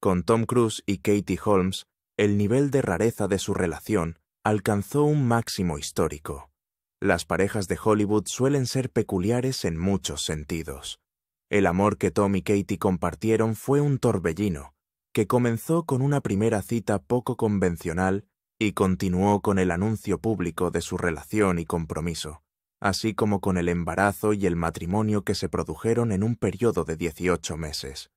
Con Tom Cruise y Katie Holmes, el nivel de rareza de su relación alcanzó un máximo histórico. Las parejas de Hollywood suelen ser peculiares en muchos sentidos. El amor que Tom y Katie compartieron fue un torbellino, que comenzó con una primera cita poco convencional y continuó con el anuncio público de su relación y compromiso así como con el embarazo y el matrimonio que se produjeron en un periodo de 18 meses.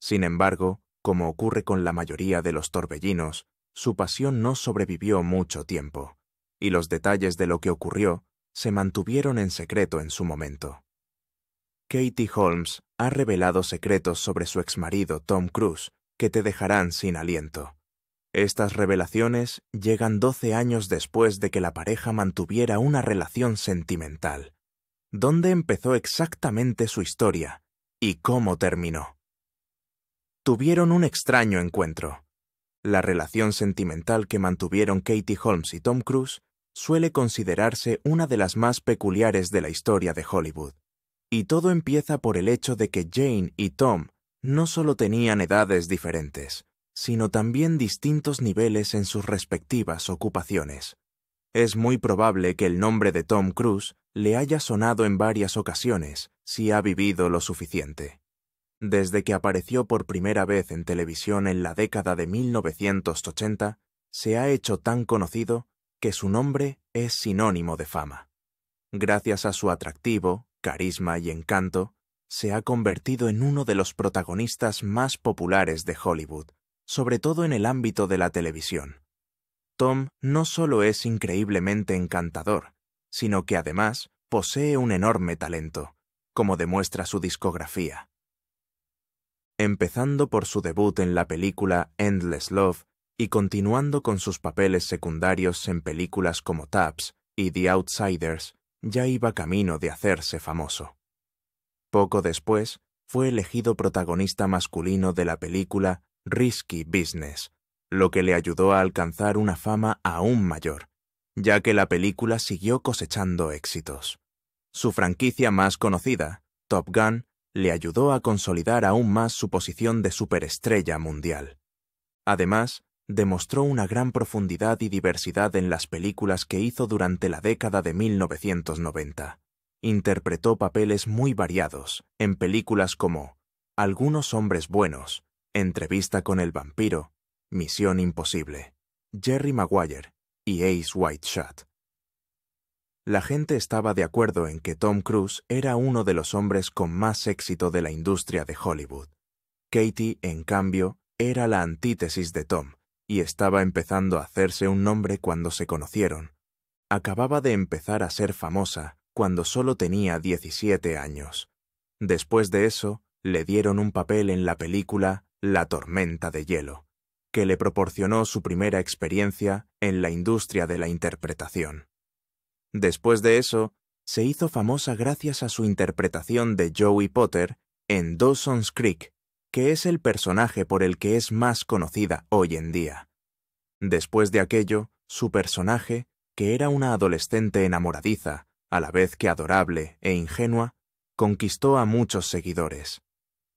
Sin embargo, como ocurre con la mayoría de los torbellinos, su pasión no sobrevivió mucho tiempo, y los detalles de lo que ocurrió se mantuvieron en secreto en su momento. Katie Holmes ha revelado secretos sobre su exmarido Tom Cruise que te dejarán sin aliento. Estas revelaciones llegan 12 años después de que la pareja mantuviera una relación sentimental. ¿Dónde empezó exactamente su historia y cómo terminó? Tuvieron un extraño encuentro. La relación sentimental que mantuvieron Katie Holmes y Tom Cruise suele considerarse una de las más peculiares de la historia de Hollywood. Y todo empieza por el hecho de que Jane y Tom no solo tenían edades diferentes, sino también distintos niveles en sus respectivas ocupaciones. Es muy probable que el nombre de Tom Cruise le haya sonado en varias ocasiones, si ha vivido lo suficiente. Desde que apareció por primera vez en televisión en la década de 1980, se ha hecho tan conocido que su nombre es sinónimo de fama. Gracias a su atractivo, carisma y encanto, se ha convertido en uno de los protagonistas más populares de Hollywood, sobre todo en el ámbito de la televisión. Tom no solo es increíblemente encantador, sino que además posee un enorme talento, como demuestra su discografía. Empezando por su debut en la película Endless Love y continuando con sus papeles secundarios en películas como Taps y The Outsiders, ya iba camino de hacerse famoso. Poco después, fue elegido protagonista masculino de la película Risky Business, lo que le ayudó a alcanzar una fama aún mayor, ya que la película siguió cosechando éxitos. Su franquicia más conocida, Top Gun, le ayudó a consolidar aún más su posición de superestrella mundial. Además, demostró una gran profundidad y diversidad en las películas que hizo durante la década de 1990. Interpretó papeles muy variados en películas como Algunos hombres buenos, Entrevista con el vampiro, Misión Imposible, Jerry Maguire y Ace Whiteshot. La gente estaba de acuerdo en que Tom Cruise era uno de los hombres con más éxito de la industria de Hollywood. Katie, en cambio, era la antítesis de Tom, y estaba empezando a hacerse un nombre cuando se conocieron. Acababa de empezar a ser famosa cuando solo tenía 17 años. Después de eso, le dieron un papel en la película la tormenta de hielo, que le proporcionó su primera experiencia en la industria de la interpretación. Después de eso, se hizo famosa gracias a su interpretación de Joey Potter en Dawson's Creek, que es el personaje por el que es más conocida hoy en día. Después de aquello, su personaje, que era una adolescente enamoradiza, a la vez que adorable e ingenua, conquistó a muchos seguidores.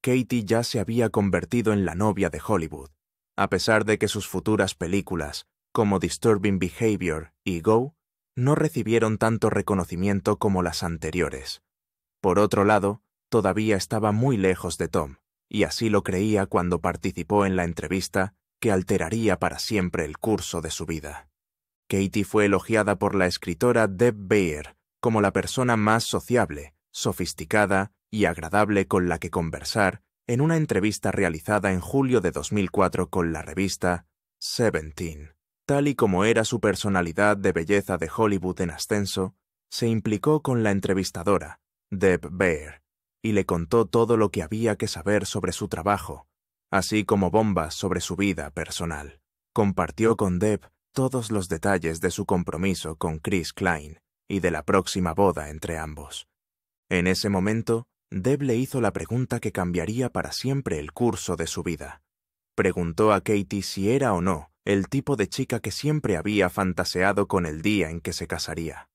Katie ya se había convertido en la novia de Hollywood, a pesar de que sus futuras películas, como Disturbing Behavior y Go, no recibieron tanto reconocimiento como las anteriores. Por otro lado, todavía estaba muy lejos de Tom, y así lo creía cuando participó en la entrevista que alteraría para siempre el curso de su vida. Katie fue elogiada por la escritora Deb Bayer como la persona más sociable, sofisticada y agradable con la que conversar en una entrevista realizada en julio de 2004 con la revista Seventeen. Tal y como era su personalidad de belleza de Hollywood en ascenso, se implicó con la entrevistadora, Deb Baer, y le contó todo lo que había que saber sobre su trabajo, así como bombas sobre su vida personal. Compartió con Deb todos los detalles de su compromiso con Chris Klein y de la próxima boda entre ambos. En ese momento, Deb le hizo la pregunta que cambiaría para siempre el curso de su vida. Preguntó a Katie si era o no el tipo de chica que siempre había fantaseado con el día en que se casaría.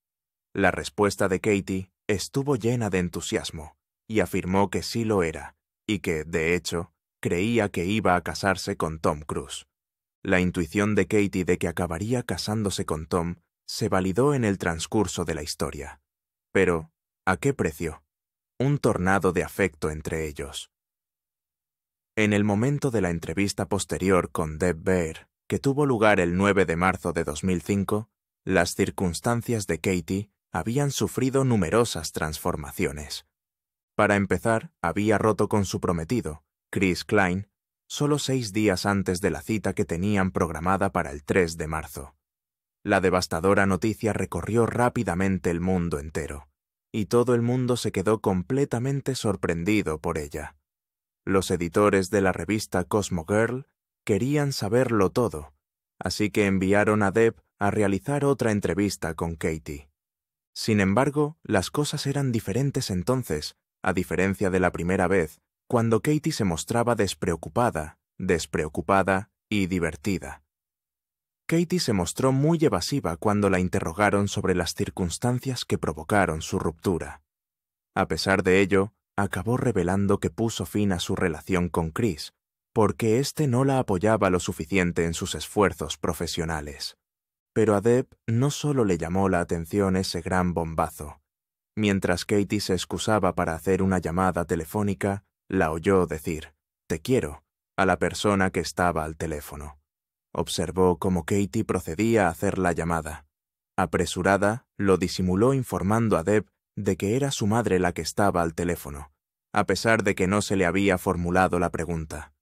La respuesta de Katie estuvo llena de entusiasmo, y afirmó que sí lo era, y que, de hecho, creía que iba a casarse con Tom Cruise. La intuición de Katie de que acabaría casándose con Tom se validó en el transcurso de la historia. Pero, ¿a qué precio? un tornado de afecto entre ellos. En el momento de la entrevista posterior con Deb Bear, que tuvo lugar el 9 de marzo de 2005, las circunstancias de Katie habían sufrido numerosas transformaciones. Para empezar, había roto con su prometido, Chris Klein, solo seis días antes de la cita que tenían programada para el 3 de marzo. La devastadora noticia recorrió rápidamente el mundo entero y todo el mundo se quedó completamente sorprendido por ella. Los editores de la revista Cosmo Girl querían saberlo todo, así que enviaron a Deb a realizar otra entrevista con Katie. Sin embargo, las cosas eran diferentes entonces, a diferencia de la primera vez, cuando Katie se mostraba despreocupada, despreocupada y divertida. Katie se mostró muy evasiva cuando la interrogaron sobre las circunstancias que provocaron su ruptura. A pesar de ello, acabó revelando que puso fin a su relación con Chris, porque éste no la apoyaba lo suficiente en sus esfuerzos profesionales. Pero a Deb no solo le llamó la atención ese gran bombazo. Mientras Katie se excusaba para hacer una llamada telefónica, la oyó decir, Te quiero, a la persona que estaba al teléfono. Observó cómo Katie procedía a hacer la llamada. Apresurada, lo disimuló informando a Deb de que era su madre la que estaba al teléfono, a pesar de que no se le había formulado la pregunta.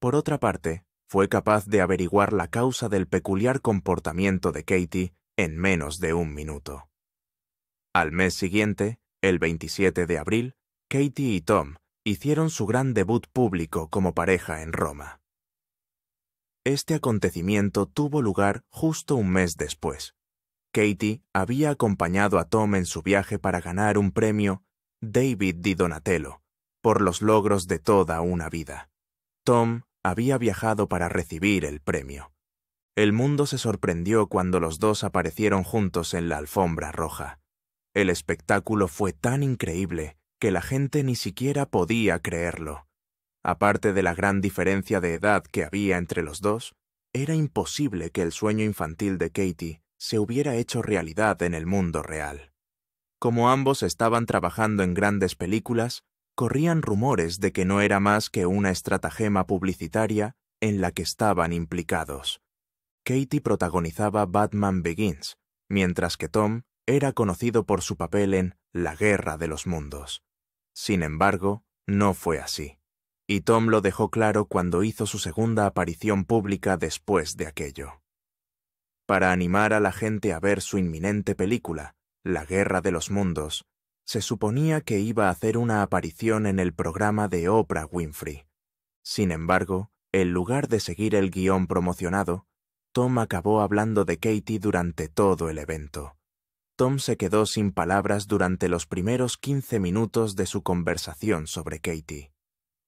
Por otra parte, fue capaz de averiguar la causa del peculiar comportamiento de Katie en menos de un minuto. Al mes siguiente, el 27 de abril, Katie y Tom hicieron su gran debut público como pareja en Roma. Este acontecimiento tuvo lugar justo un mes después. Katie había acompañado a Tom en su viaje para ganar un premio David Di Donatello por los logros de toda una vida. Tom había viajado para recibir el premio. El mundo se sorprendió cuando los dos aparecieron juntos en la alfombra roja. El espectáculo fue tan increíble que la gente ni siquiera podía creerlo. Aparte de la gran diferencia de edad que había entre los dos, era imposible que el sueño infantil de Katie se hubiera hecho realidad en el mundo real. Como ambos estaban trabajando en grandes películas, corrían rumores de que no era más que una estratagema publicitaria en la que estaban implicados. Katie protagonizaba Batman Begins, mientras que Tom era conocido por su papel en La Guerra de los Mundos. Sin embargo, no fue así y Tom lo dejó claro cuando hizo su segunda aparición pública después de aquello. Para animar a la gente a ver su inminente película, La Guerra de los Mundos, se suponía que iba a hacer una aparición en el programa de Oprah Winfrey. Sin embargo, en lugar de seguir el guión promocionado, Tom acabó hablando de Katie durante todo el evento. Tom se quedó sin palabras durante los primeros 15 minutos de su conversación sobre Katie.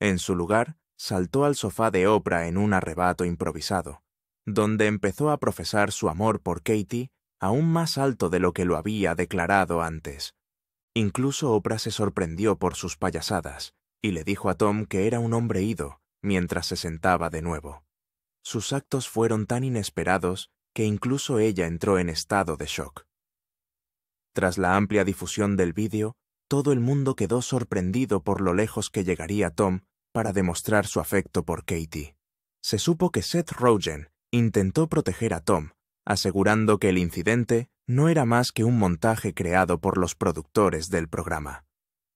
En su lugar, saltó al sofá de Oprah en un arrebato improvisado, donde empezó a profesar su amor por Katie aún más alto de lo que lo había declarado antes. Incluso Oprah se sorprendió por sus payasadas y le dijo a Tom que era un hombre ido mientras se sentaba de nuevo. Sus actos fueron tan inesperados que incluso ella entró en estado de shock. Tras la amplia difusión del vídeo, todo el mundo quedó sorprendido por lo lejos que llegaría Tom para demostrar su afecto por Katie. Se supo que Seth Rogen intentó proteger a Tom, asegurando que el incidente no era más que un montaje creado por los productores del programa.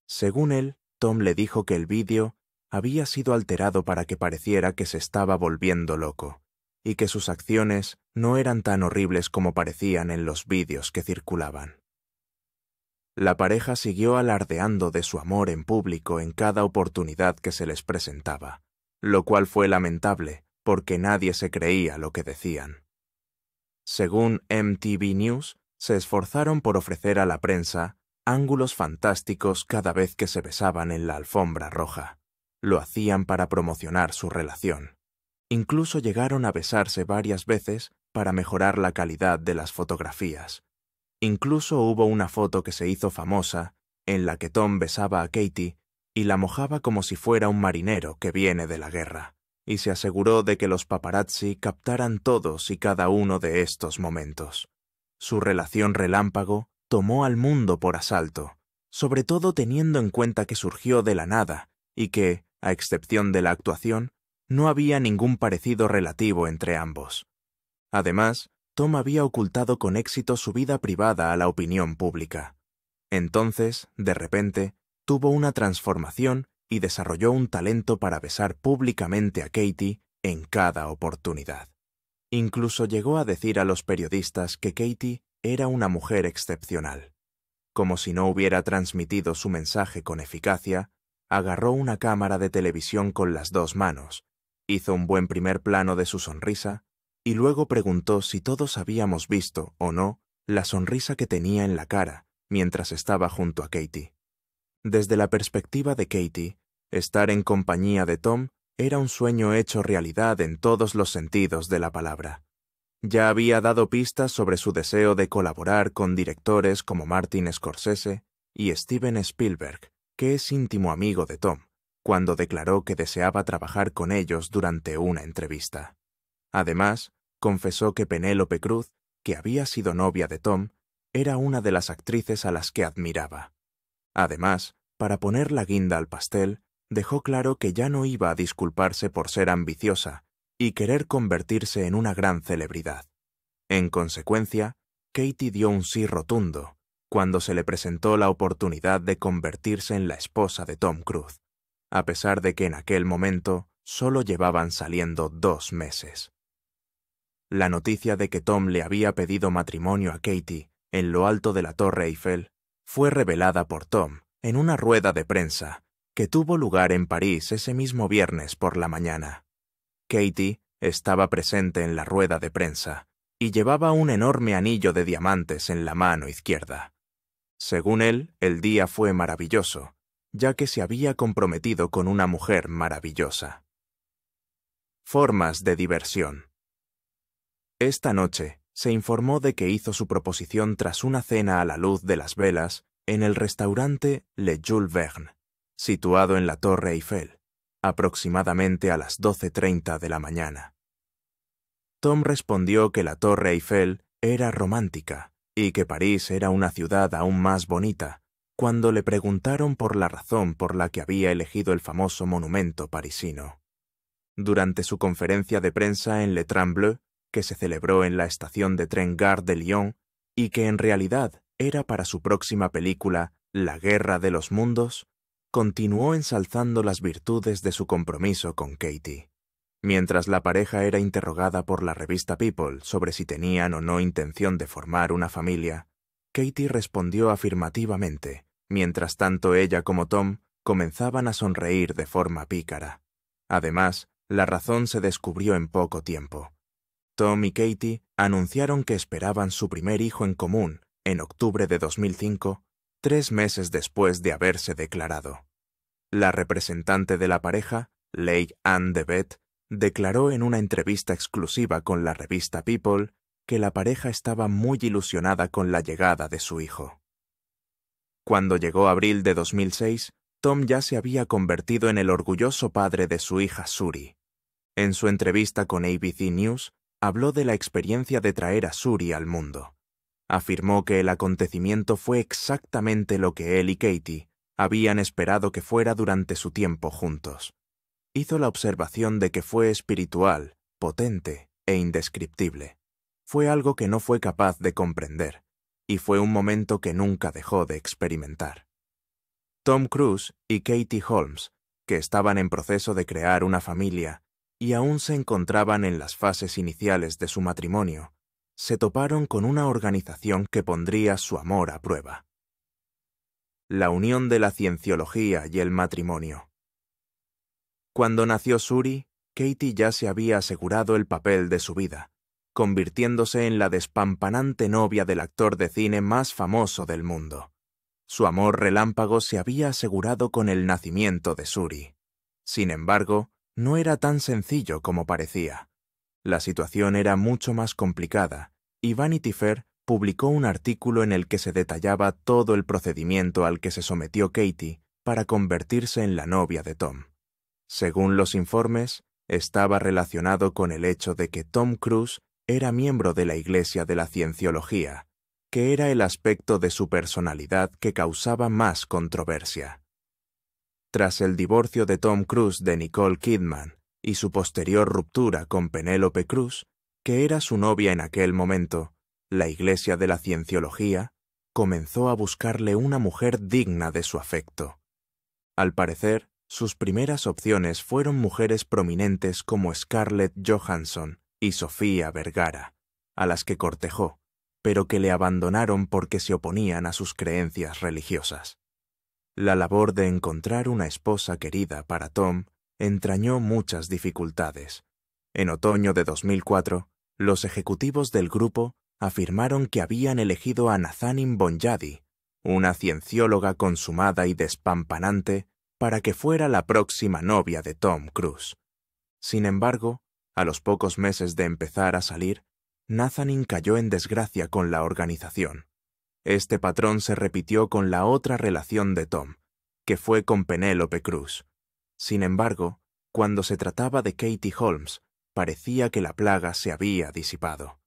Según él, Tom le dijo que el vídeo había sido alterado para que pareciera que se estaba volviendo loco, y que sus acciones no eran tan horribles como parecían en los vídeos que circulaban. La pareja siguió alardeando de su amor en público en cada oportunidad que se les presentaba, lo cual fue lamentable porque nadie se creía lo que decían. Según MTV News, se esforzaron por ofrecer a la prensa ángulos fantásticos cada vez que se besaban en la alfombra roja. Lo hacían para promocionar su relación. Incluso llegaron a besarse varias veces para mejorar la calidad de las fotografías, Incluso hubo una foto que se hizo famosa, en la que Tom besaba a Katie y la mojaba como si fuera un marinero que viene de la guerra, y se aseguró de que los paparazzi captaran todos y cada uno de estos momentos. Su relación relámpago tomó al mundo por asalto, sobre todo teniendo en cuenta que surgió de la nada y que, a excepción de la actuación, no había ningún parecido relativo entre ambos. Además, Tom había ocultado con éxito su vida privada a la opinión pública. Entonces, de repente, tuvo una transformación y desarrolló un talento para besar públicamente a Katie en cada oportunidad. Incluso llegó a decir a los periodistas que Katie era una mujer excepcional. Como si no hubiera transmitido su mensaje con eficacia, agarró una cámara de televisión con las dos manos, hizo un buen primer plano de su sonrisa y luego preguntó si todos habíamos visto, o no, la sonrisa que tenía en la cara mientras estaba junto a Katie. Desde la perspectiva de Katie, estar en compañía de Tom era un sueño hecho realidad en todos los sentidos de la palabra. Ya había dado pistas sobre su deseo de colaborar con directores como Martin Scorsese y Steven Spielberg, que es íntimo amigo de Tom, cuando declaró que deseaba trabajar con ellos durante una entrevista. Además, confesó que Penélope Cruz, que había sido novia de Tom, era una de las actrices a las que admiraba. Además, para poner la guinda al pastel, dejó claro que ya no iba a disculparse por ser ambiciosa y querer convertirse en una gran celebridad. En consecuencia, Katie dio un sí rotundo cuando se le presentó la oportunidad de convertirse en la esposa de Tom Cruz, a pesar de que en aquel momento solo llevaban saliendo dos meses la noticia de que Tom le había pedido matrimonio a Katie en lo alto de la Torre Eiffel fue revelada por Tom en una rueda de prensa que tuvo lugar en París ese mismo viernes por la mañana. Katie estaba presente en la rueda de prensa y llevaba un enorme anillo de diamantes en la mano izquierda. Según él, el día fue maravilloso, ya que se había comprometido con una mujer maravillosa. Formas de diversión. Esta noche, se informó de que hizo su proposición tras una cena a la luz de las velas en el restaurante Le Jules Verne, situado en la Torre Eiffel, aproximadamente a las 12.30 de la mañana. Tom respondió que la Torre Eiffel era romántica y que París era una ciudad aún más bonita, cuando le preguntaron por la razón por la que había elegido el famoso monumento parisino. Durante su conferencia de prensa en Le que se celebró en la estación de tren Gare de Lyon y que en realidad era para su próxima película La Guerra de los Mundos, continuó ensalzando las virtudes de su compromiso con Katie. Mientras la pareja era interrogada por la revista People sobre si tenían o no intención de formar una familia, Katie respondió afirmativamente, mientras tanto ella como Tom comenzaban a sonreír de forma pícara. Además, la razón se descubrió en poco tiempo. Tom y Katie anunciaron que esperaban su primer hijo en común en octubre de 2005, tres meses después de haberse declarado. La representante de la pareja, Leigh Ann Debet, declaró en una entrevista exclusiva con la revista People que la pareja estaba muy ilusionada con la llegada de su hijo. Cuando llegó abril de 2006, Tom ya se había convertido en el orgulloso padre de su hija Suri. En su entrevista con ABC News, habló de la experiencia de traer a Suri al mundo. Afirmó que el acontecimiento fue exactamente lo que él y Katie habían esperado que fuera durante su tiempo juntos. Hizo la observación de que fue espiritual, potente e indescriptible. Fue algo que no fue capaz de comprender, y fue un momento que nunca dejó de experimentar. Tom Cruise y Katie Holmes, que estaban en proceso de crear una familia, y aún se encontraban en las fases iniciales de su matrimonio, se toparon con una organización que pondría su amor a prueba. La unión de la cienciología y el matrimonio. Cuando nació Suri, Katie ya se había asegurado el papel de su vida, convirtiéndose en la despampanante novia del actor de cine más famoso del mundo. Su amor relámpago se había asegurado con el nacimiento de Suri. Sin embargo, no era tan sencillo como parecía. La situación era mucho más complicada, y Vanity Fair publicó un artículo en el que se detallaba todo el procedimiento al que se sometió Katie para convertirse en la novia de Tom. Según los informes, estaba relacionado con el hecho de que Tom Cruise era miembro de la Iglesia de la Cienciología, que era el aspecto de su personalidad que causaba más controversia tras el divorcio de Tom Cruise de Nicole Kidman y su posterior ruptura con Penélope Cruz, que era su novia en aquel momento, la Iglesia de la Cienciología comenzó a buscarle una mujer digna de su afecto. Al parecer, sus primeras opciones fueron mujeres prominentes como Scarlett Johansson y Sofía Vergara, a las que cortejó, pero que le abandonaron porque se oponían a sus creencias religiosas. La labor de encontrar una esposa querida para Tom entrañó muchas dificultades. En otoño de 2004, los ejecutivos del grupo afirmaron que habían elegido a Nazanin Bonjadi, una ciencióloga consumada y despampanante, para que fuera la próxima novia de Tom Cruise. Sin embargo, a los pocos meses de empezar a salir, Nazanin cayó en desgracia con la organización. Este patrón se repitió con la otra relación de Tom, que fue con Penélope Cruz. Sin embargo, cuando se trataba de Katie Holmes, parecía que la plaga se había disipado.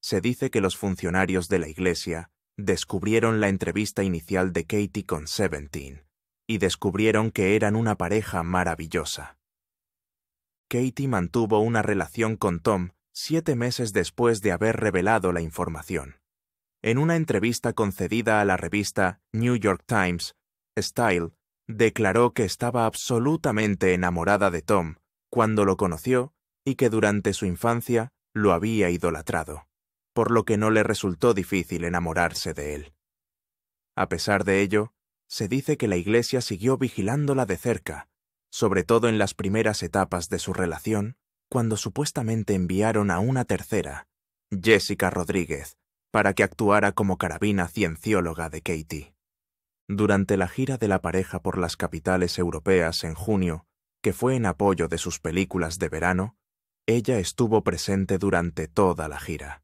Se dice que los funcionarios de la iglesia descubrieron la entrevista inicial de Katie con Seventeen y descubrieron que eran una pareja maravillosa. Katie mantuvo una relación con Tom siete meses después de haber revelado la información en una entrevista concedida a la revista New York Times, Style declaró que estaba absolutamente enamorada de Tom cuando lo conoció y que durante su infancia lo había idolatrado, por lo que no le resultó difícil enamorarse de él. A pesar de ello, se dice que la Iglesia siguió vigilándola de cerca, sobre todo en las primeras etapas de su relación, cuando supuestamente enviaron a una tercera, Jessica Rodríguez, para que actuara como carabina ciencióloga de Katie. Durante la gira de la pareja por las capitales europeas en junio, que fue en apoyo de sus películas de verano, ella estuvo presente durante toda la gira.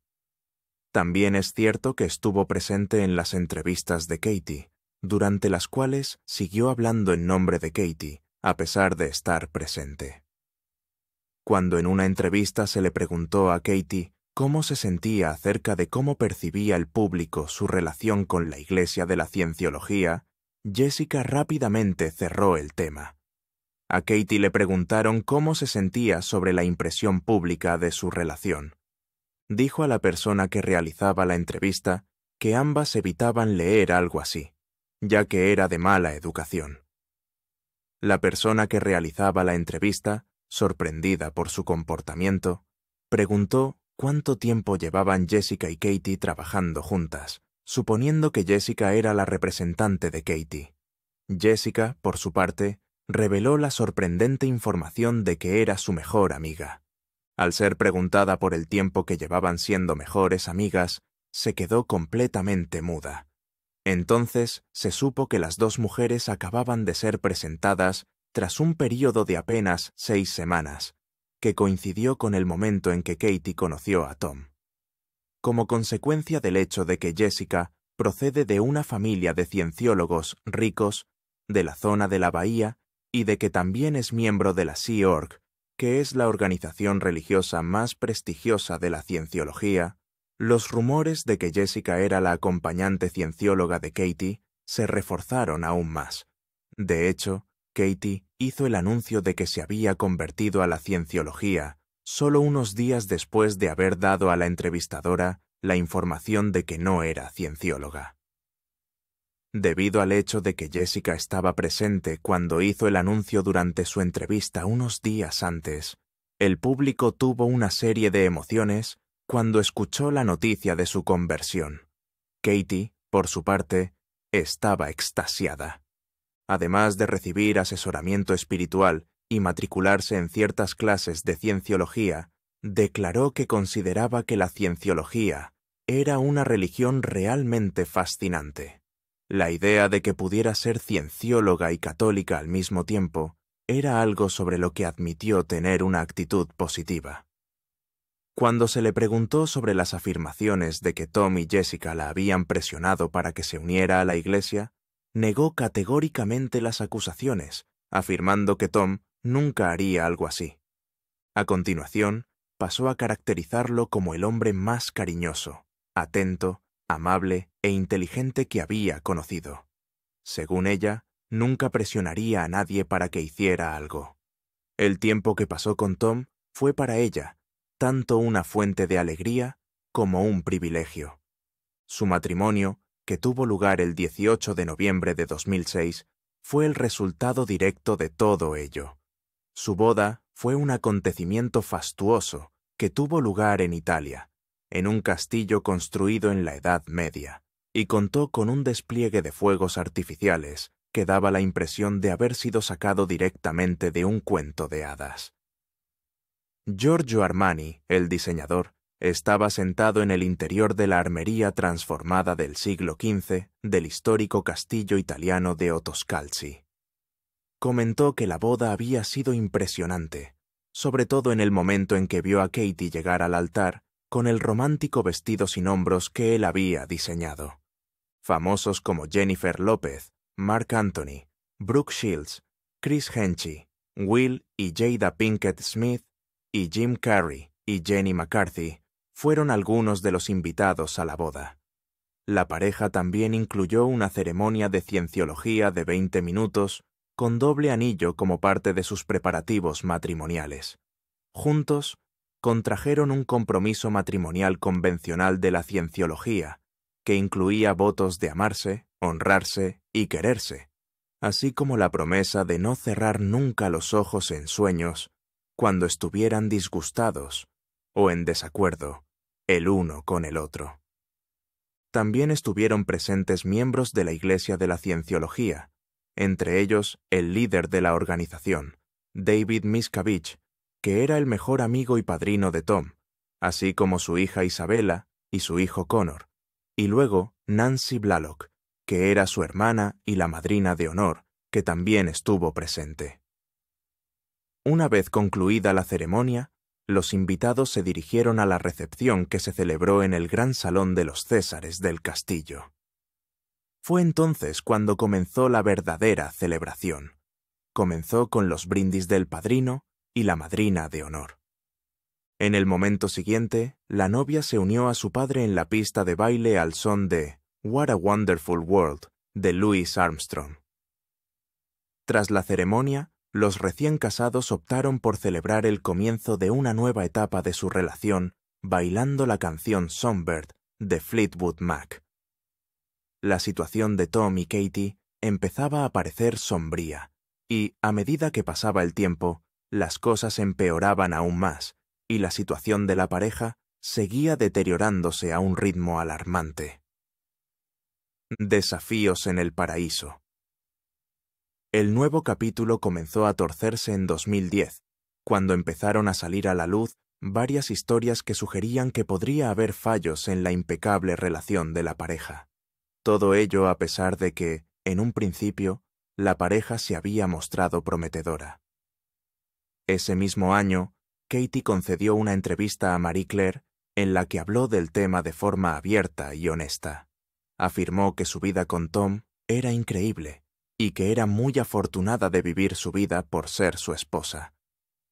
También es cierto que estuvo presente en las entrevistas de Katie, durante las cuales siguió hablando en nombre de Katie, a pesar de estar presente. Cuando en una entrevista se le preguntó a Katie cómo se sentía acerca de cómo percibía el público su relación con la Iglesia de la Cienciología, Jessica rápidamente cerró el tema. A Katie le preguntaron cómo se sentía sobre la impresión pública de su relación. Dijo a la persona que realizaba la entrevista que ambas evitaban leer algo así, ya que era de mala educación. La persona que realizaba la entrevista, sorprendida por su comportamiento, preguntó cuánto tiempo llevaban Jessica y Katie trabajando juntas, suponiendo que Jessica era la representante de Katie. Jessica, por su parte, reveló la sorprendente información de que era su mejor amiga. Al ser preguntada por el tiempo que llevaban siendo mejores amigas, se quedó completamente muda. Entonces se supo que las dos mujeres acababan de ser presentadas tras un período de apenas seis semanas, que coincidió con el momento en que Katie conoció a Tom. Como consecuencia del hecho de que Jessica procede de una familia de cienciólogos ricos de la zona de la bahía y de que también es miembro de la Sea Org, que es la organización religiosa más prestigiosa de la cienciología, los rumores de que Jessica era la acompañante ciencióloga de Katie se reforzaron aún más. De hecho, Katie hizo el anuncio de que se había convertido a la cienciología solo unos días después de haber dado a la entrevistadora la información de que no era ciencióloga. Debido al hecho de que Jessica estaba presente cuando hizo el anuncio durante su entrevista unos días antes, el público tuvo una serie de emociones cuando escuchó la noticia de su conversión. Katie, por su parte, estaba extasiada además de recibir asesoramiento espiritual y matricularse en ciertas clases de cienciología, declaró que consideraba que la cienciología era una religión realmente fascinante. La idea de que pudiera ser ciencióloga y católica al mismo tiempo era algo sobre lo que admitió tener una actitud positiva. Cuando se le preguntó sobre las afirmaciones de que Tom y Jessica la habían presionado para que se uniera a la iglesia, negó categóricamente las acusaciones, afirmando que Tom nunca haría algo así. A continuación, pasó a caracterizarlo como el hombre más cariñoso, atento, amable e inteligente que había conocido. Según ella, nunca presionaría a nadie para que hiciera algo. El tiempo que pasó con Tom fue para ella tanto una fuente de alegría como un privilegio. Su matrimonio que tuvo lugar el 18 de noviembre de 2006, fue el resultado directo de todo ello. Su boda fue un acontecimiento fastuoso que tuvo lugar en Italia, en un castillo construido en la Edad Media, y contó con un despliegue de fuegos artificiales que daba la impresión de haber sido sacado directamente de un cuento de hadas. Giorgio Armani, el diseñador, estaba sentado en el interior de la armería transformada del siglo XV del histórico castillo italiano de Otoscalzi. Comentó que la boda había sido impresionante, sobre todo en el momento en que vio a Katie llegar al altar con el romántico vestido sin hombros que él había diseñado. Famosos como Jennifer López, Mark Anthony, Brooke Shields, Chris Henchy, Will y Jada Pinkett Smith, y Jim Carrey y Jenny McCarthy fueron algunos de los invitados a la boda. La pareja también incluyó una ceremonia de cienciología de veinte minutos con doble anillo como parte de sus preparativos matrimoniales. Juntos, contrajeron un compromiso matrimonial convencional de la cienciología, que incluía votos de amarse, honrarse y quererse, así como la promesa de no cerrar nunca los ojos en sueños cuando estuvieran disgustados o en desacuerdo el uno con el otro. También estuvieron presentes miembros de la Iglesia de la Cienciología, entre ellos el líder de la organización, David Miscavige, que era el mejor amigo y padrino de Tom, así como su hija Isabella y su hijo Connor, y luego Nancy Blalock, que era su hermana y la madrina de honor, que también estuvo presente. Una vez concluida la ceremonia, los invitados se dirigieron a la recepción que se celebró en el gran salón de los Césares del castillo. Fue entonces cuando comenzó la verdadera celebración. Comenzó con los brindis del padrino y la madrina de honor. En el momento siguiente, la novia se unió a su padre en la pista de baile al son de What a Wonderful World de Louis Armstrong. Tras la ceremonia, los recién casados optaron por celebrar el comienzo de una nueva etapa de su relación bailando la canción Songbird de Fleetwood Mac. La situación de Tom y Katie empezaba a parecer sombría, y, a medida que pasaba el tiempo, las cosas empeoraban aún más, y la situación de la pareja seguía deteriorándose a un ritmo alarmante. Desafíos en el paraíso. El nuevo capítulo comenzó a torcerse en 2010, cuando empezaron a salir a la luz varias historias que sugerían que podría haber fallos en la impecable relación de la pareja. Todo ello a pesar de que, en un principio, la pareja se había mostrado prometedora. Ese mismo año, Katie concedió una entrevista a Marie Claire en la que habló del tema de forma abierta y honesta. Afirmó que su vida con Tom era increíble y que era muy afortunada de vivir su vida por ser su esposa.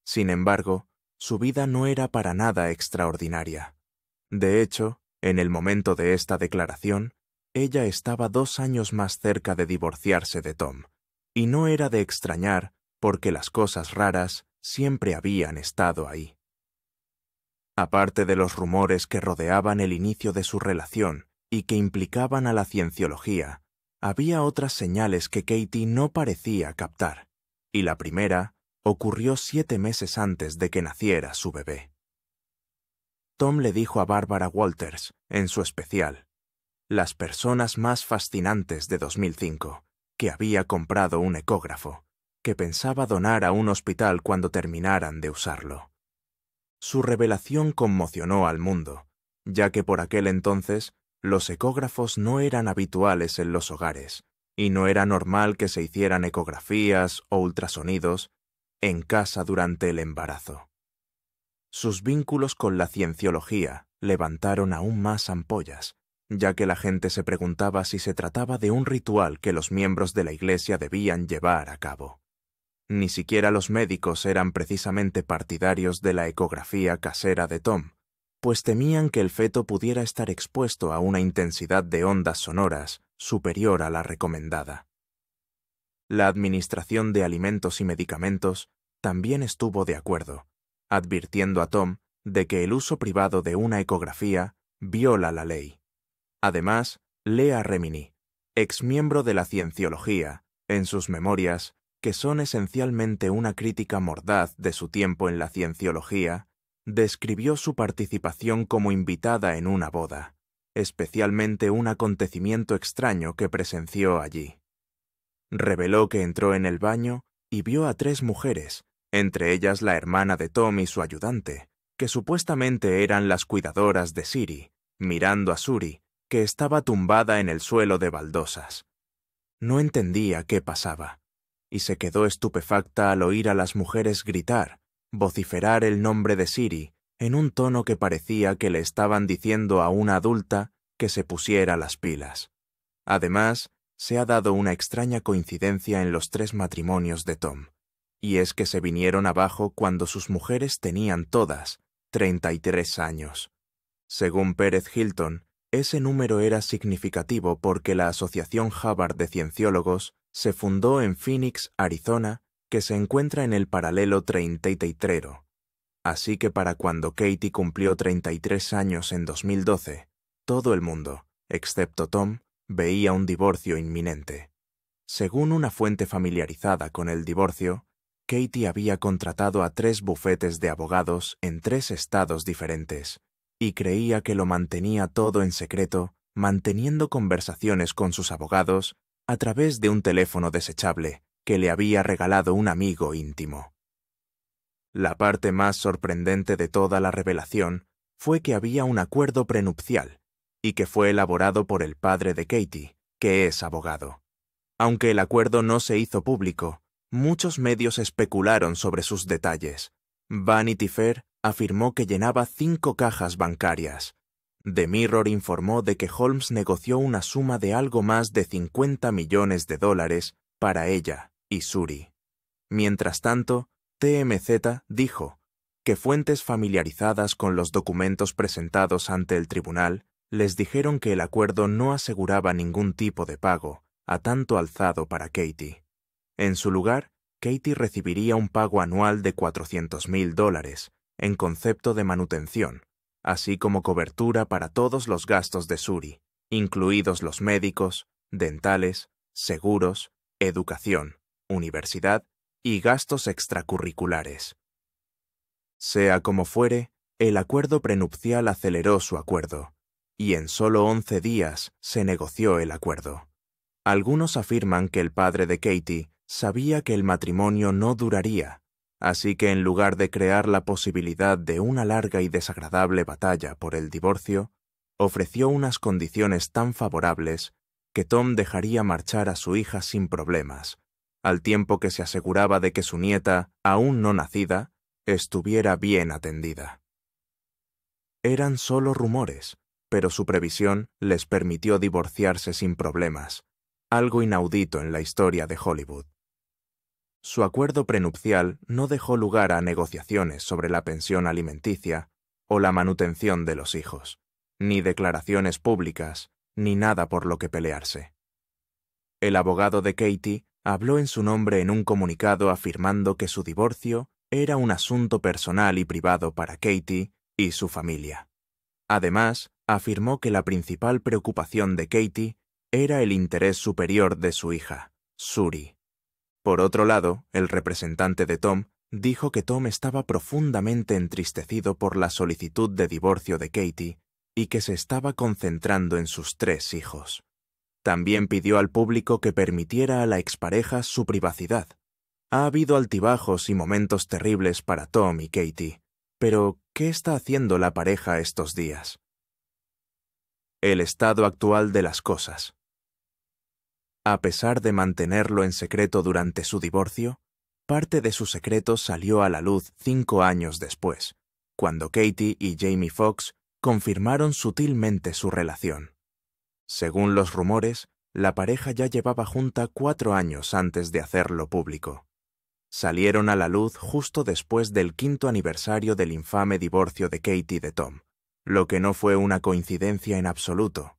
Sin embargo, su vida no era para nada extraordinaria. De hecho, en el momento de esta declaración, ella estaba dos años más cerca de divorciarse de Tom, y no era de extrañar porque las cosas raras siempre habían estado ahí. Aparte de los rumores que rodeaban el inicio de su relación y que implicaban a la cienciología, había otras señales que Katie no parecía captar, y la primera ocurrió siete meses antes de que naciera su bebé. Tom le dijo a Bárbara Walters, en su especial, Las personas más fascinantes de 2005, que había comprado un ecógrafo, que pensaba donar a un hospital cuando terminaran de usarlo. Su revelación conmocionó al mundo, ya que por aquel entonces los ecógrafos no eran habituales en los hogares, y no era normal que se hicieran ecografías o ultrasonidos en casa durante el embarazo. Sus vínculos con la cienciología levantaron aún más ampollas, ya que la gente se preguntaba si se trataba de un ritual que los miembros de la Iglesia debían llevar a cabo. Ni siquiera los médicos eran precisamente partidarios de la ecografía casera de Tom, pues temían que el feto pudiera estar expuesto a una intensidad de ondas sonoras superior a la recomendada. La Administración de Alimentos y Medicamentos también estuvo de acuerdo, advirtiendo a Tom de que el uso privado de una ecografía viola la ley. Además, Lea Remini, ex miembro de la cienciología, en sus memorias, que son esencialmente una crítica mordaz de su tiempo en la cienciología, describió su participación como invitada en una boda, especialmente un acontecimiento extraño que presenció allí. Reveló que entró en el baño y vio a tres mujeres, entre ellas la hermana de Tom y su ayudante, que supuestamente eran las cuidadoras de Siri, mirando a Suri, que estaba tumbada en el suelo de baldosas. No entendía qué pasaba, y se quedó estupefacta al oír a las mujeres gritar, vociferar el nombre de Siri en un tono que parecía que le estaban diciendo a una adulta que se pusiera las pilas. Además, se ha dado una extraña coincidencia en los tres matrimonios de Tom, y es que se vinieron abajo cuando sus mujeres tenían todas 33 años. Según Pérez Hilton, ese número era significativo porque la Asociación Hubbard de Cienciólogos se fundó en Phoenix, Arizona, que se encuentra en el paralelo 33. Así que para cuando Katie cumplió 33 años en 2012, todo el mundo, excepto Tom, veía un divorcio inminente. Según una fuente familiarizada con el divorcio, Katie había contratado a tres bufetes de abogados en tres estados diferentes, y creía que lo mantenía todo en secreto, manteniendo conversaciones con sus abogados a través de un teléfono desechable, que le había regalado un amigo íntimo. La parte más sorprendente de toda la revelación fue que había un acuerdo prenupcial, y que fue elaborado por el padre de Katie, que es abogado. Aunque el acuerdo no se hizo público, muchos medios especularon sobre sus detalles. Vanity Fair afirmó que llenaba cinco cajas bancarias. The Mirror informó de que Holmes negoció una suma de algo más de 50 millones de dólares para ella y Suri. Mientras tanto, TMZ dijo que fuentes familiarizadas con los documentos presentados ante el tribunal les dijeron que el acuerdo no aseguraba ningún tipo de pago, a tanto alzado para Katie. En su lugar, Katie recibiría un pago anual de 400 mil dólares, en concepto de manutención, así como cobertura para todos los gastos de Suri, incluidos los médicos, dentales, seguros, educación, universidad y gastos extracurriculares. Sea como fuere, el acuerdo prenupcial aceleró su acuerdo, y en solo once días se negoció el acuerdo. Algunos afirman que el padre de Katie sabía que el matrimonio no duraría, así que en lugar de crear la posibilidad de una larga y desagradable batalla por el divorcio, ofreció unas condiciones tan favorables que Tom dejaría marchar a su hija sin problemas, al tiempo que se aseguraba de que su nieta, aún no nacida, estuviera bien atendida. Eran solo rumores, pero su previsión les permitió divorciarse sin problemas, algo inaudito en la historia de Hollywood. Su acuerdo prenupcial no dejó lugar a negociaciones sobre la pensión alimenticia o la manutención de los hijos, ni declaraciones públicas, ni nada por lo que pelearse. El abogado de Katie habló en su nombre en un comunicado afirmando que su divorcio era un asunto personal y privado para Katie y su familia. Además, afirmó que la principal preocupación de Katie era el interés superior de su hija, Suri. Por otro lado, el representante de Tom dijo que Tom estaba profundamente entristecido por la solicitud de divorcio de Katie y que se estaba concentrando en sus tres hijos. También pidió al público que permitiera a la expareja su privacidad. Ha habido altibajos y momentos terribles para Tom y Katie, pero ¿qué está haciendo la pareja estos días? El estado actual de las cosas. A pesar de mantenerlo en secreto durante su divorcio, parte de su secreto salió a la luz cinco años después, cuando Katie y Jamie Foxx confirmaron sutilmente su relación. Según los rumores, la pareja ya llevaba junta cuatro años antes de hacerlo público. Salieron a la luz justo después del quinto aniversario del infame divorcio de Katie de Tom, lo que no fue una coincidencia en absoluto.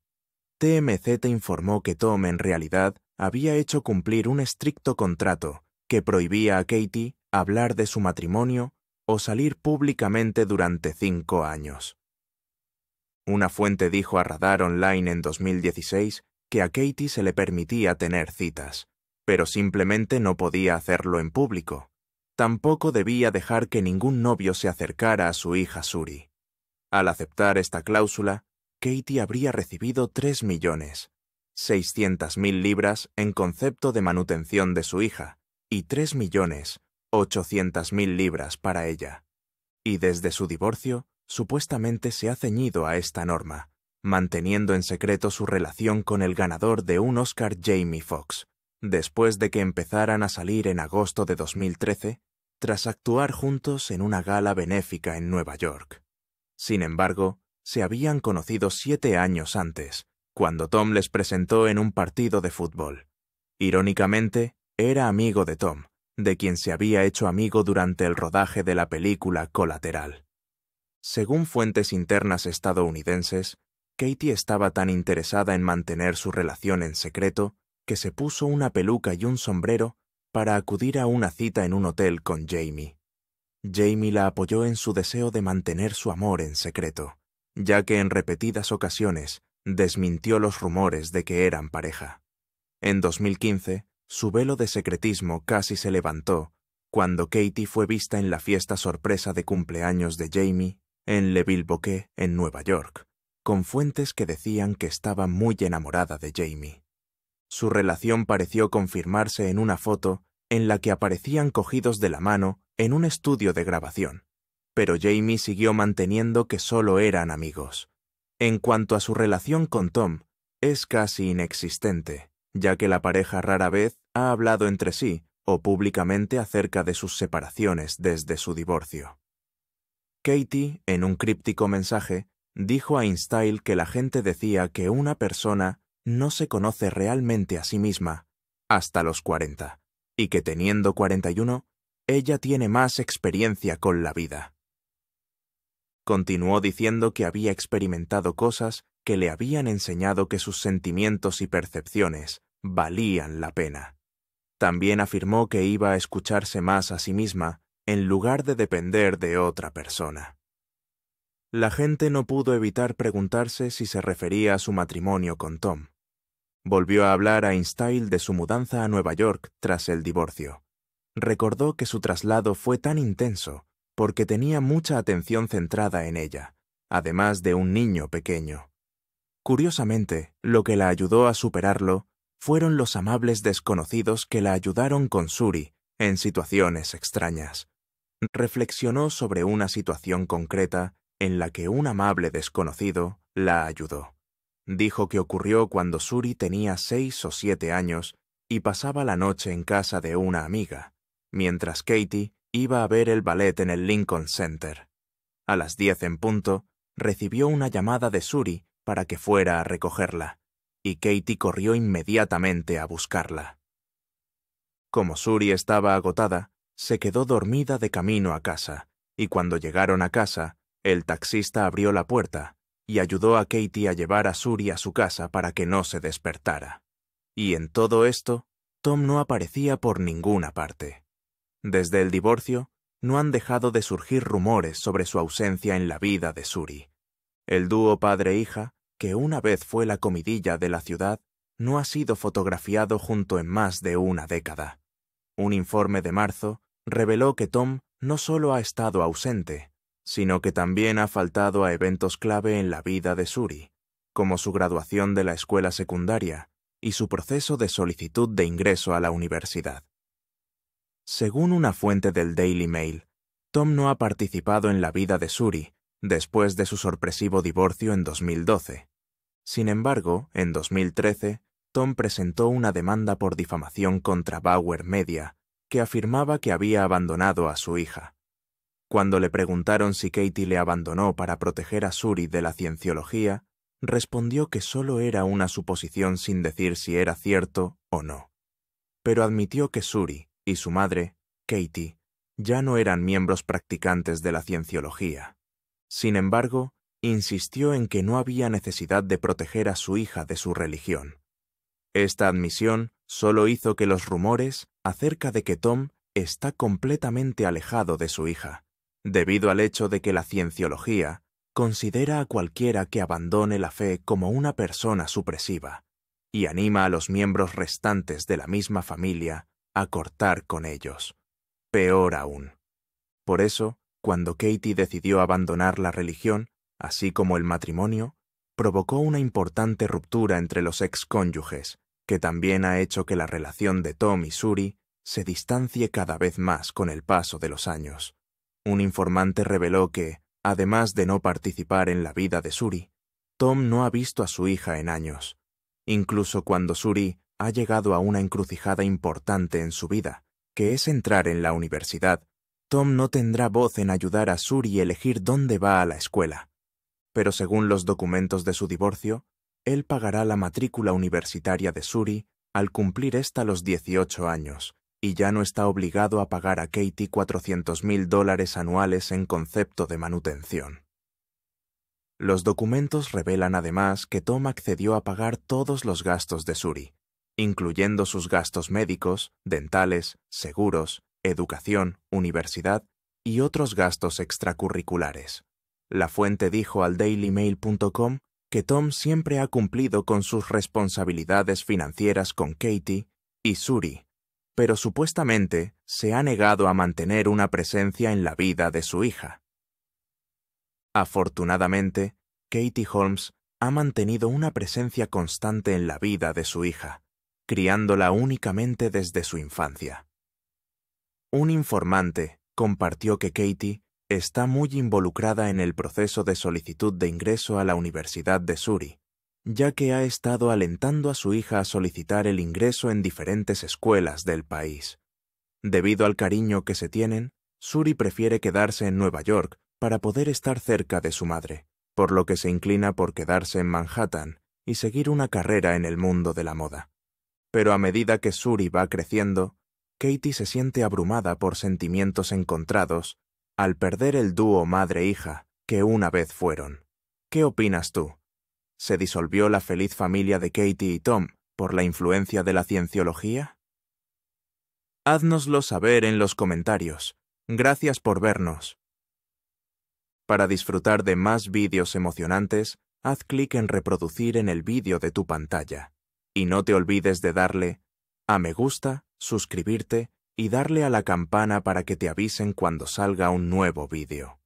TMZ informó que Tom en realidad había hecho cumplir un estricto contrato que prohibía a Katie hablar de su matrimonio o salir públicamente durante cinco años. Una fuente dijo a Radar Online en 2016 que a Katie se le permitía tener citas, pero simplemente no podía hacerlo en público. Tampoco debía dejar que ningún novio se acercara a su hija Suri. Al aceptar esta cláusula, Katie habría recibido tres millones, mil libras en concepto de manutención de su hija y tres millones, mil libras para ella. Y desde su divorcio, supuestamente se ha ceñido a esta norma, manteniendo en secreto su relación con el ganador de un Oscar Jamie Foxx, después de que empezaran a salir en agosto de 2013, tras actuar juntos en una gala benéfica en Nueva York. Sin embargo, se habían conocido siete años antes, cuando Tom les presentó en un partido de fútbol. Irónicamente, era amigo de Tom, de quien se había hecho amigo durante el rodaje de la película Colateral. Según fuentes internas estadounidenses, Katie estaba tan interesada en mantener su relación en secreto que se puso una peluca y un sombrero para acudir a una cita en un hotel con Jamie. Jamie la apoyó en su deseo de mantener su amor en secreto, ya que en repetidas ocasiones desmintió los rumores de que eran pareja. En 2015, su velo de secretismo casi se levantó cuando Katie fue vista en la fiesta sorpresa de cumpleaños de Jamie en leville Boquet, en Nueva York, con fuentes que decían que estaba muy enamorada de Jamie. Su relación pareció confirmarse en una foto en la que aparecían cogidos de la mano en un estudio de grabación, pero Jamie siguió manteniendo que solo eran amigos. En cuanto a su relación con Tom, es casi inexistente, ya que la pareja rara vez ha hablado entre sí o públicamente acerca de sus separaciones desde su divorcio. Katie, en un críptico mensaje, dijo a InStyle que la gente decía que una persona no se conoce realmente a sí misma hasta los 40, y que teniendo 41, ella tiene más experiencia con la vida. Continuó diciendo que había experimentado cosas que le habían enseñado que sus sentimientos y percepciones valían la pena. También afirmó que iba a escucharse más a sí misma en lugar de depender de otra persona. La gente no pudo evitar preguntarse si se refería a su matrimonio con Tom. Volvió a hablar a Instyle de su mudanza a Nueva York tras el divorcio. Recordó que su traslado fue tan intenso porque tenía mucha atención centrada en ella, además de un niño pequeño. Curiosamente, lo que la ayudó a superarlo fueron los amables desconocidos que la ayudaron con Suri en situaciones extrañas reflexionó sobre una situación concreta en la que un amable desconocido la ayudó. Dijo que ocurrió cuando Suri tenía seis o siete años y pasaba la noche en casa de una amiga, mientras Katie iba a ver el ballet en el Lincoln Center. A las diez en punto, recibió una llamada de Suri para que fuera a recogerla, y Katie corrió inmediatamente a buscarla. Como Suri estaba agotada, se quedó dormida de camino a casa, y cuando llegaron a casa, el taxista abrió la puerta y ayudó a Katie a llevar a Suri a su casa para que no se despertara. Y en todo esto, Tom no aparecía por ninguna parte. Desde el divorcio, no han dejado de surgir rumores sobre su ausencia en la vida de Suri. El dúo padre-hija, que una vez fue la comidilla de la ciudad, no ha sido fotografiado junto en más de una década. Un informe de marzo reveló que Tom no solo ha estado ausente, sino que también ha faltado a eventos clave en la vida de Suri, como su graduación de la escuela secundaria y su proceso de solicitud de ingreso a la universidad. Según una fuente del Daily Mail, Tom no ha participado en la vida de Suri después de su sorpresivo divorcio en 2012. Sin embargo, en 2013, Tom presentó una demanda por difamación contra Bauer Media que afirmaba que había abandonado a su hija. Cuando le preguntaron si Katie le abandonó para proteger a Suri de la cienciología, respondió que solo era una suposición sin decir si era cierto o no. Pero admitió que Suri y su madre, Katie, ya no eran miembros practicantes de la cienciología. Sin embargo, insistió en que no había necesidad de proteger a su hija de su religión. Esta admisión solo hizo que los rumores acerca de que Tom está completamente alejado de su hija, debido al hecho de que la cienciología considera a cualquiera que abandone la fe como una persona supresiva y anima a los miembros restantes de la misma familia a cortar con ellos. Peor aún. Por eso, cuando Katie decidió abandonar la religión, así como el matrimonio, provocó una importante ruptura entre los ex-cónyuges cónyuges que también ha hecho que la relación de Tom y Suri se distancie cada vez más con el paso de los años. Un informante reveló que, además de no participar en la vida de Suri, Tom no ha visto a su hija en años, incluso cuando Suri ha llegado a una encrucijada importante en su vida, que es entrar en la universidad. Tom no tendrá voz en ayudar a Suri elegir dónde va a la escuela. Pero según los documentos de su divorcio, él pagará la matrícula universitaria de Suri al cumplir ésta los 18 años, y ya no está obligado a pagar a Katie 400.000 dólares anuales en concepto de manutención. Los documentos revelan además que Tom accedió a pagar todos los gastos de Suri, incluyendo sus gastos médicos, dentales, seguros, educación, universidad y otros gastos extracurriculares. La fuente dijo al dailymail.com que Tom siempre ha cumplido con sus responsabilidades financieras con Katie y Suri, pero supuestamente se ha negado a mantener una presencia en la vida de su hija. Afortunadamente, Katie Holmes ha mantenido una presencia constante en la vida de su hija, criándola únicamente desde su infancia. Un informante compartió que Katie está muy involucrada en el proceso de solicitud de ingreso a la Universidad de Suri, ya que ha estado alentando a su hija a solicitar el ingreso en diferentes escuelas del país. Debido al cariño que se tienen, Suri prefiere quedarse en Nueva York para poder estar cerca de su madre, por lo que se inclina por quedarse en Manhattan y seguir una carrera en el mundo de la moda. Pero a medida que Suri va creciendo, Katie se siente abrumada por sentimientos encontrados al perder el dúo madre-hija que una vez fueron. ¿Qué opinas tú? ¿Se disolvió la feliz familia de Katie y Tom por la influencia de la cienciología? Háznoslo saber en los comentarios. Gracias por vernos. Para disfrutar de más vídeos emocionantes, haz clic en reproducir en el vídeo de tu pantalla. Y no te olvides de darle a me gusta, suscribirte y darle a la campana para que te avisen cuando salga un nuevo vídeo.